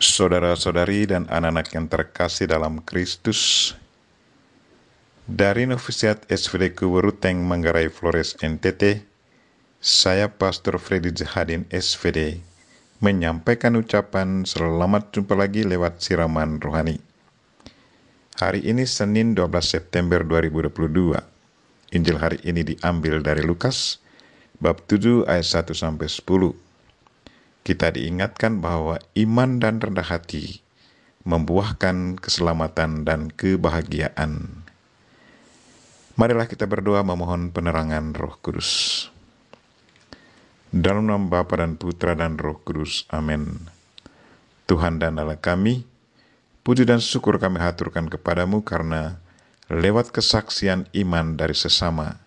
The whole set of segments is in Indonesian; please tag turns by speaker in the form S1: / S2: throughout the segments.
S1: Saudara-saudari dan anak-anak yang terkasih dalam Kristus, dari Novisiat SVD Kuburuteng Manggarai Flores NTT, saya Pastor Freddy Zahadin SVD menyampaikan ucapan selamat jumpa lagi lewat siraman rohani. Hari ini Senin 12 September 2022. Injil hari ini diambil dari Lukas bab 7 ayat 1 sampai 10 kita diingatkan bahwa iman dan rendah hati membuahkan keselamatan dan kebahagiaan. Marilah kita berdoa memohon penerangan Roh Kudus. Dalam nama Bapa dan Putra dan Roh Kudus. Amin. Tuhan dan Allah kami, puji dan syukur kami haturkan kepadamu karena lewat kesaksian iman dari sesama,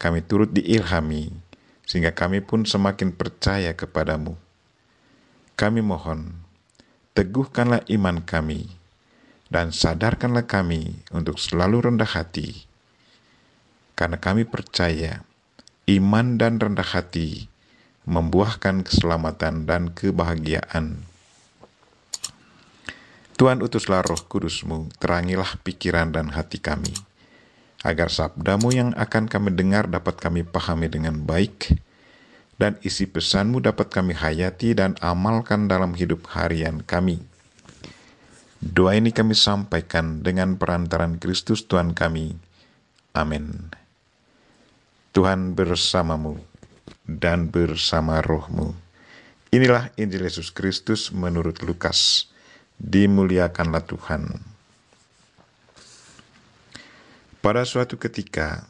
S1: kami turut diilhami, sehingga kami pun semakin percaya kepadamu kami mohon, teguhkanlah iman kami, dan sadarkanlah kami untuk selalu rendah hati, karena kami percaya iman dan rendah hati membuahkan keselamatan dan kebahagiaan. Tuhan utuslah roh kudusmu, terangilah pikiran dan hati kami, agar sabdamu yang akan kami dengar dapat kami pahami dengan baik, dan isi pesanmu dapat kami hayati dan amalkan dalam hidup harian kami. Doa ini kami sampaikan dengan perantaran Kristus Tuhan kami. Amin. Tuhan bersamamu dan bersama rohmu. Inilah Injil Yesus Kristus menurut Lukas. Dimuliakanlah Tuhan. Pada suatu ketika,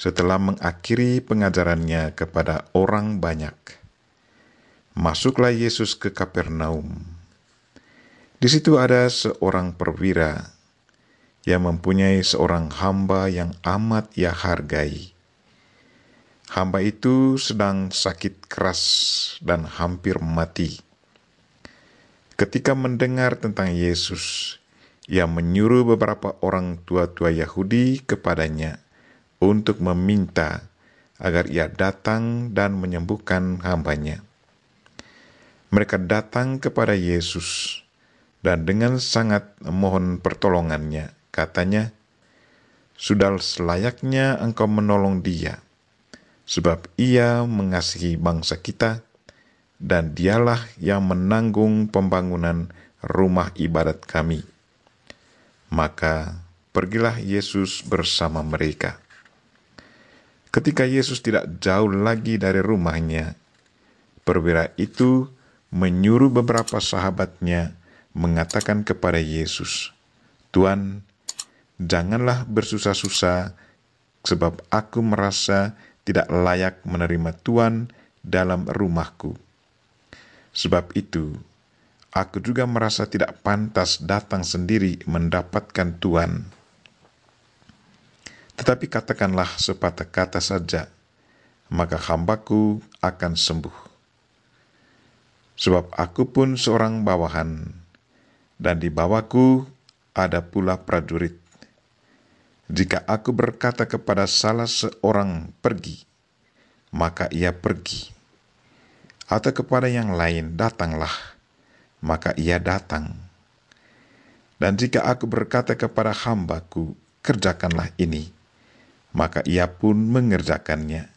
S1: setelah mengakhiri pengajarannya kepada orang banyak. Masuklah Yesus ke Kapernaum. Di situ ada seorang perwira yang mempunyai seorang hamba yang amat ia hargai. Hamba itu sedang sakit keras dan hampir mati. Ketika mendengar tentang Yesus, ia menyuruh beberapa orang tua-tua Yahudi kepadanya untuk meminta agar ia datang dan menyembuhkan hambanya. Mereka datang kepada Yesus dan dengan sangat mohon pertolongannya. Katanya, Sudah selayaknya engkau menolong dia, sebab ia mengasihi bangsa kita, dan dialah yang menanggung pembangunan rumah ibadat kami. Maka pergilah Yesus bersama mereka. Ketika Yesus tidak jauh lagi dari rumahnya, perwira itu menyuruh beberapa sahabatnya mengatakan kepada Yesus, Tuhan, janganlah bersusah-susah, sebab aku merasa tidak layak menerima Tuhan dalam rumahku. Sebab itu, aku juga merasa tidak pantas datang sendiri mendapatkan Tuhan." Tetapi katakanlah sepatah kata saja, maka hambaku akan sembuh. Sebab aku pun seorang bawahan, dan di bawahku ada pula prajurit. Jika aku berkata kepada salah seorang pergi, maka ia pergi. Atau kepada yang lain, datanglah, maka ia datang. Dan jika aku berkata kepada hambaku, kerjakanlah ini, maka ia pun mengerjakannya.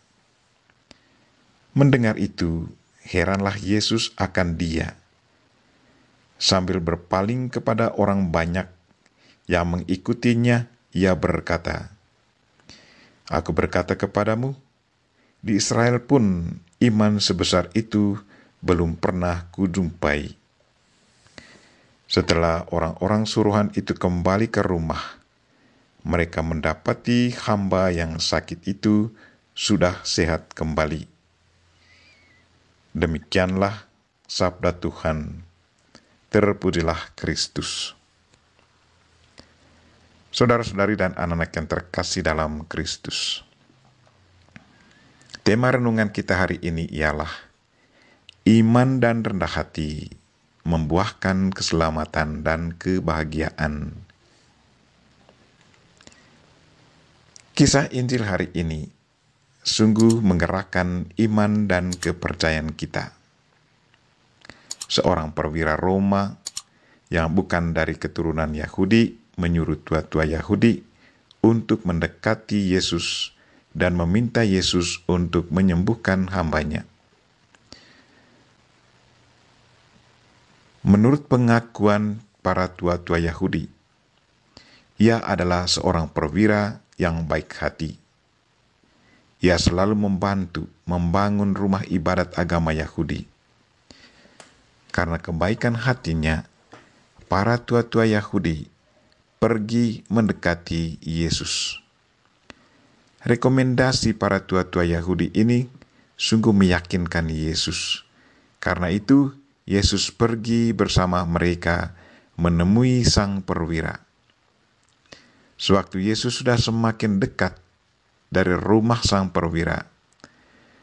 S1: Mendengar itu, heranlah Yesus akan dia. Sambil berpaling kepada orang banyak yang mengikutinya, ia berkata, Aku berkata kepadamu, di Israel pun iman sebesar itu belum pernah kujumpai. Setelah orang-orang suruhan itu kembali ke rumah, mereka mendapati hamba yang sakit itu sudah sehat kembali. Demikianlah sabda Tuhan. Terpujilah Kristus. Saudara-saudari dan anak-anak yang terkasih dalam Kristus. Tema renungan kita hari ini ialah Iman dan rendah hati membuahkan keselamatan dan kebahagiaan Kisah Injil hari ini sungguh menggerakkan iman dan kepercayaan kita. Seorang perwira Roma yang bukan dari keturunan Yahudi menyuruh tua-tua Yahudi untuk mendekati Yesus dan meminta Yesus untuk menyembuhkan hambanya. Menurut pengakuan para tua-tua Yahudi, ia adalah seorang perwira yang baik hati. Ia selalu membantu membangun rumah ibadat agama Yahudi. Karena kebaikan hatinya, para tua-tua Yahudi pergi mendekati Yesus. Rekomendasi para tua-tua Yahudi ini sungguh meyakinkan Yesus. Karena itu, Yesus pergi bersama mereka menemui sang perwira. Sewaktu Yesus sudah semakin dekat dari rumah sang perwira,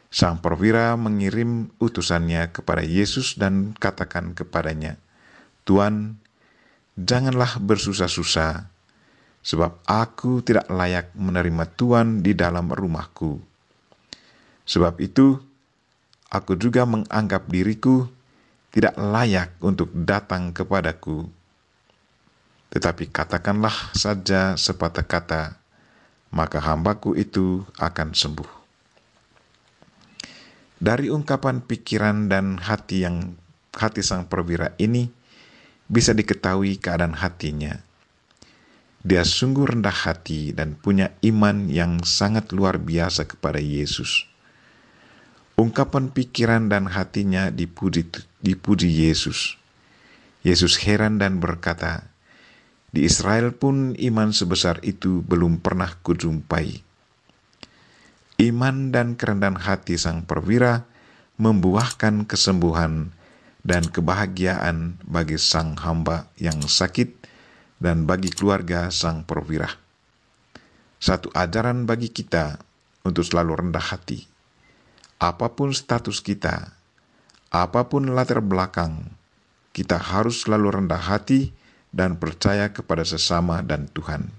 S1: sang perwira mengirim utusannya kepada Yesus dan katakan kepadanya, "Tuan, janganlah bersusah-susah, sebab aku tidak layak menerima Tuhan di dalam rumahku. Sebab itu, aku juga menganggap diriku tidak layak untuk datang kepadaku." Tetapi katakanlah saja sepatah kata, maka hambaku itu akan sembuh. Dari ungkapan pikiran dan hati yang hati sang perwira ini bisa diketahui keadaan hatinya. Dia sungguh rendah hati dan punya iman yang sangat luar biasa kepada Yesus. Ungkapan pikiran dan hatinya dipuji, dipuji Yesus. Yesus heran dan berkata, di Israel pun iman sebesar itu belum pernah kujumpai. Iman dan kerendahan hati sang perwira membuahkan kesembuhan dan kebahagiaan bagi sang hamba yang sakit dan bagi keluarga sang perwira. Satu ajaran bagi kita untuk selalu rendah hati. Apapun status kita, apapun latar belakang, kita harus selalu rendah hati dan percaya kepada sesama dan Tuhan.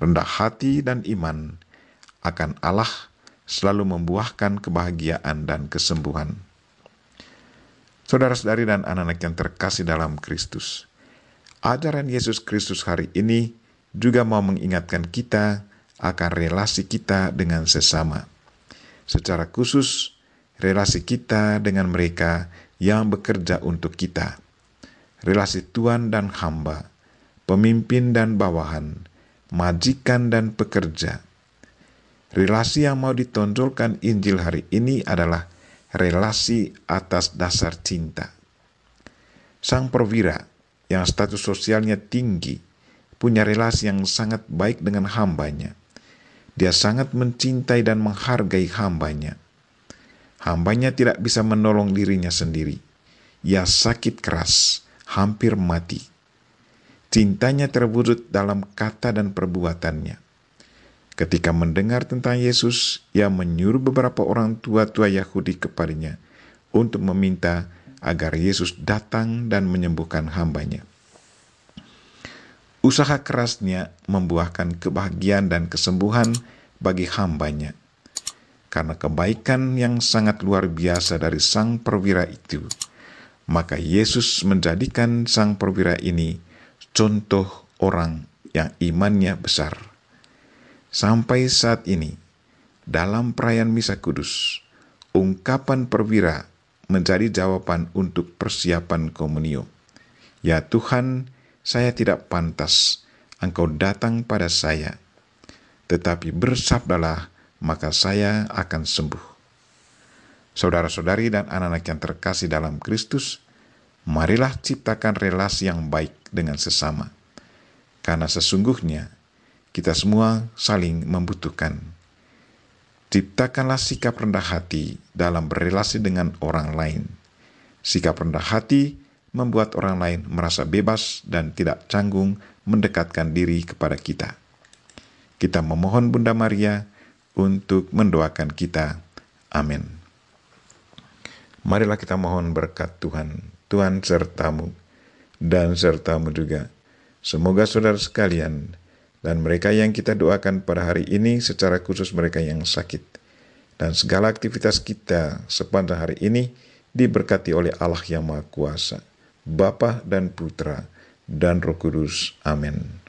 S1: Rendah hati dan iman akan Allah selalu membuahkan kebahagiaan dan kesembuhan. Saudara-saudari dan anak-anak yang terkasih dalam Kristus, ajaran Yesus Kristus hari ini juga mau mengingatkan kita akan relasi kita dengan sesama. Secara khusus, relasi kita dengan mereka yang bekerja untuk kita relasi tuan dan hamba, pemimpin dan bawahan, majikan dan pekerja. Relasi yang mau ditonjolkan Injil hari ini adalah relasi atas dasar cinta. Sang perwira yang status sosialnya tinggi punya relasi yang sangat baik dengan hambanya. Dia sangat mencintai dan menghargai hambanya. Hambanya tidak bisa menolong dirinya sendiri. Ia sakit keras hampir mati. Cintanya terwujud dalam kata dan perbuatannya. Ketika mendengar tentang Yesus, ia menyuruh beberapa orang tua-tua Yahudi kepadanya untuk meminta agar Yesus datang dan menyembuhkan hambanya. Usaha kerasnya membuahkan kebahagiaan dan kesembuhan bagi hambanya. Karena kebaikan yang sangat luar biasa dari sang perwira itu, maka Yesus menjadikan sang perwira ini contoh orang yang imannya besar. Sampai saat ini, dalam perayaan Misa Kudus, ungkapan perwira menjadi jawaban untuk persiapan komunio. Ya Tuhan, saya tidak pantas Engkau datang pada saya, tetapi bersabdalah, maka saya akan sembuh. Saudara-saudari dan anak-anak yang terkasih dalam Kristus, marilah ciptakan relasi yang baik dengan sesama. Karena sesungguhnya kita semua saling membutuhkan. Ciptakanlah sikap rendah hati dalam berrelasi dengan orang lain. Sikap rendah hati membuat orang lain merasa bebas dan tidak canggung mendekatkan diri kepada kita. Kita memohon Bunda Maria untuk mendoakan kita. Amin. Marilah kita mohon berkat Tuhan. Tuhan sertamu dan sertamu juga. Semoga saudara sekalian dan mereka yang kita doakan pada hari ini secara khusus mereka yang sakit. Dan segala aktivitas kita sepanjang hari ini diberkati oleh Allah yang Maha Kuasa, Bapa dan Putra dan Roh Kudus. Amin.